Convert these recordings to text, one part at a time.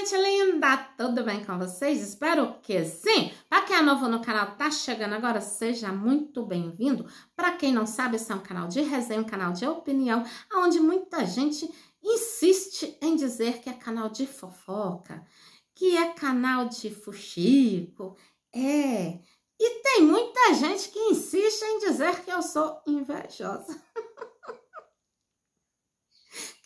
gente linda! Tudo bem com vocês? Espero que sim! Para quem é novo no canal, tá chegando agora, seja muito bem-vindo. Para quem não sabe, esse é um canal de resenha, um canal de opinião, onde muita gente insiste em dizer que é canal de fofoca, que é canal de fuxico, é... E tem muita gente que insiste em dizer que eu sou invejosa.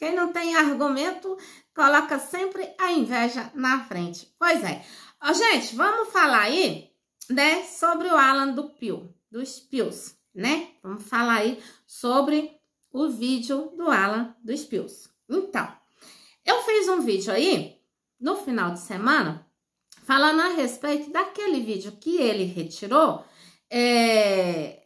Quem não tem argumento coloca sempre a inveja na frente. Pois é. Ó, gente, vamos falar aí, né, sobre o Alan do Pio, dos Pios, né? Vamos falar aí sobre o vídeo do Alan dos Pios. Então, eu fiz um vídeo aí no final de semana falando a respeito daquele vídeo que ele retirou é,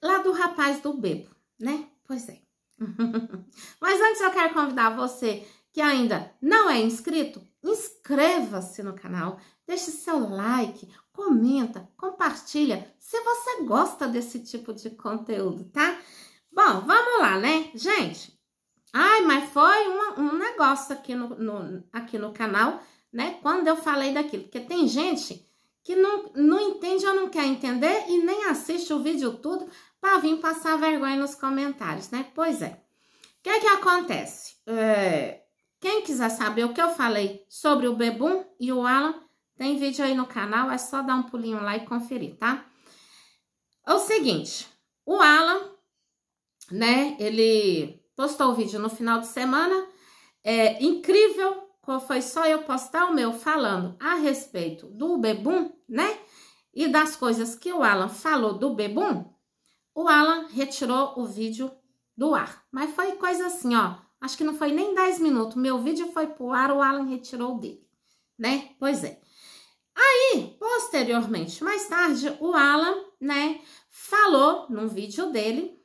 lá do rapaz do bebo, né? Pois é. Mas antes eu quero convidar você que ainda não é inscrito, inscreva-se no canal, deixe seu like, comenta, compartilha se você gosta desse tipo de conteúdo, tá? Bom, vamos lá, né? Gente, ai, mas foi uma, um negócio aqui no, no, aqui no canal, né? Quando eu falei daquilo, porque tem gente que não, não entende ou não quer entender e nem assiste o vídeo tudo para vir passar vergonha nos comentários, né? Pois é. O que é que acontece? É, quem quiser saber o que eu falei sobre o Bebum e o Alan, tem vídeo aí no canal, é só dar um pulinho lá e conferir, tá? É o seguinte, o Alan, né, ele postou o vídeo no final de semana, é incrível foi só eu postar o meu falando a respeito do Bebum, né? E das coisas que o Alan falou do Bebum, o Alan retirou o vídeo do ar, mas foi coisa assim, ó. Acho que não foi nem 10 minutos. Meu vídeo foi pro ar, o Alan retirou dele, né? Pois é. Aí, posteriormente, mais tarde, o Alan, né, falou num vídeo dele,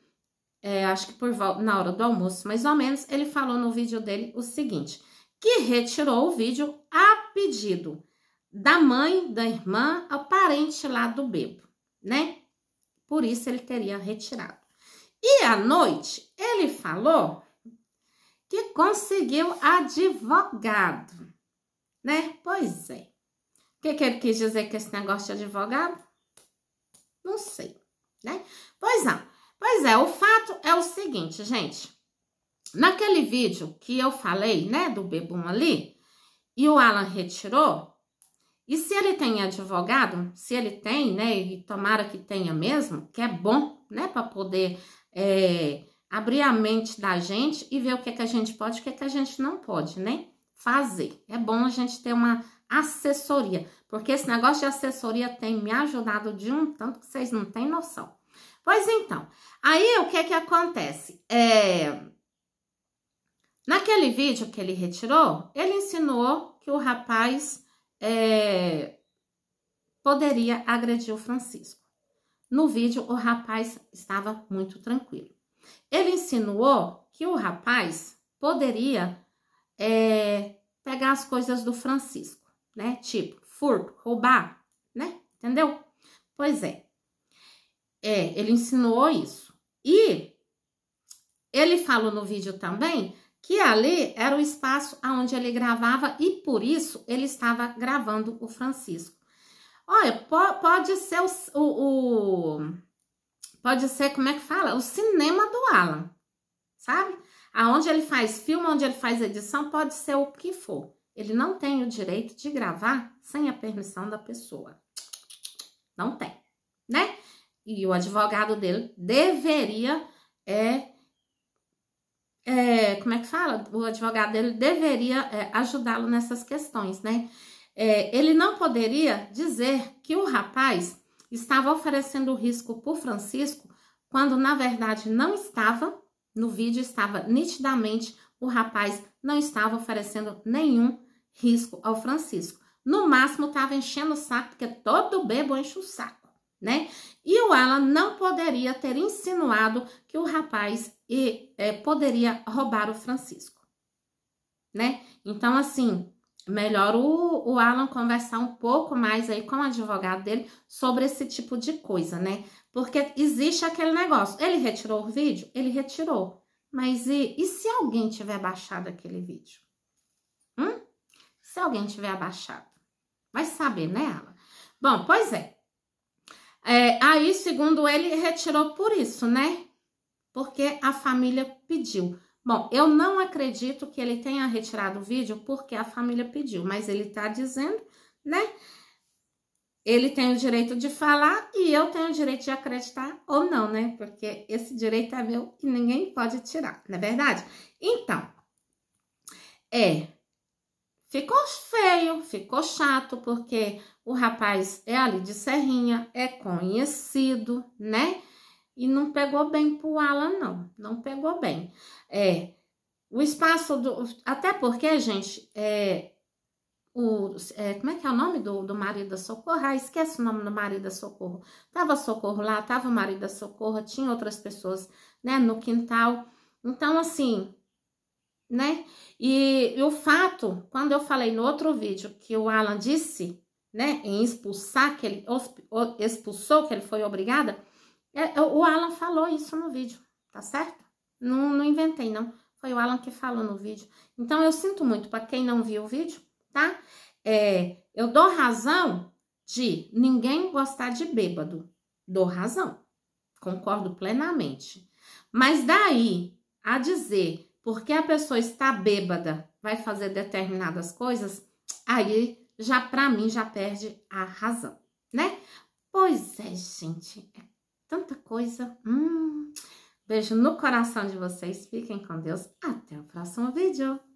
é, acho que por na hora do almoço, mais ou menos, ele falou no vídeo dele o seguinte: que retirou o vídeo a pedido da mãe, da irmã, ao parente lá do bebo, né? por isso ele teria retirado. E à noite, ele falou que conseguiu advogado, né? Pois é. O que, que ele quis dizer com esse negócio de advogado? Não sei, né? Pois não. Pois é, o fato é o seguinte, gente. Naquele vídeo que eu falei, né, do bebum ali, e o Alan retirou, e se ele tem advogado, se ele tem, né, e tomara que tenha mesmo, que é bom, né, para poder é, abrir a mente da gente e ver o que, é que a gente pode e o que, é que a gente não pode, né, fazer. É bom a gente ter uma assessoria, porque esse negócio de assessoria tem me ajudado de um tanto que vocês não têm noção. Pois então, aí o que é que acontece? É... Naquele vídeo que ele retirou, ele insinuou que o rapaz é, poderia agredir o Francisco. No vídeo, o rapaz estava muito tranquilo. Ele insinuou que o rapaz poderia é, pegar as coisas do Francisco, né? Tipo, furto, roubar, né? Entendeu? Pois é. É, ele insinuou isso. E ele falou no vídeo também que ali era o espaço onde ele gravava e por isso ele estava gravando o Francisco. Olha, pode ser o, o, o, pode ser como é que fala, o cinema do Alan, sabe? Aonde ele faz filme, onde ele faz edição, pode ser o que for. Ele não tem o direito de gravar sem a permissão da pessoa. Não tem, né? E o advogado dele deveria é é, como é que fala? O advogado ele deveria é, ajudá-lo nessas questões, né? É, ele não poderia dizer que o rapaz estava oferecendo risco por Francisco quando na verdade não estava. No vídeo estava nitidamente o rapaz não estava oferecendo nenhum risco ao Francisco. No máximo estava enchendo o saco, porque todo bebo enche o saco né? E o Alan não poderia ter insinuado que o rapaz e, é, poderia roubar o Francisco, né? Então, assim, melhor o, o Alan conversar um pouco mais aí com o advogado dele sobre esse tipo de coisa, né? Porque existe aquele negócio. Ele retirou o vídeo? Ele retirou. Mas e, e se alguém tiver baixado aquele vídeo? Hum? Se alguém tiver baixado. Vai saber, né, Alan? Bom, pois é. É, aí, segundo ele, retirou por isso, né? Porque a família pediu. Bom, eu não acredito que ele tenha retirado o vídeo porque a família pediu, mas ele tá dizendo, né? Ele tem o direito de falar e eu tenho o direito de acreditar ou não, né? Porque esse direito é meu e ninguém pode tirar, não é verdade? Então, é, Ficou feio, ficou chato, porque o rapaz é ali de Serrinha, é conhecido, né? E não pegou bem pro Alan, não. Não pegou bem. É, o espaço do... Até porque, gente, é, o, é, como é que é o nome do, do marido da Socorro? Ah, esquece o nome do marido da Socorro. Tava Socorro lá, tava o marido da Socorro, tinha outras pessoas, né, no quintal. Então, assim, né? E o fato, quando eu falei no outro vídeo que o Alan disse, né, em expulsar, que ele expulsou, que ele foi obrigada, é, é, o Alan falou isso no vídeo, tá certo? Não, não inventei, não. Foi o Alan que falou no vídeo. Então, eu sinto muito para quem não viu o vídeo, tá? É, eu dou razão de ninguém gostar de bêbado. Dou razão. Concordo plenamente. Mas daí a dizer porque a pessoa está bêbada, vai fazer determinadas coisas, aí já para mim já perde a razão, né? Pois é, gente, é tanta coisa. Hum. Beijo no coração de vocês, fiquem com Deus, até o próximo vídeo.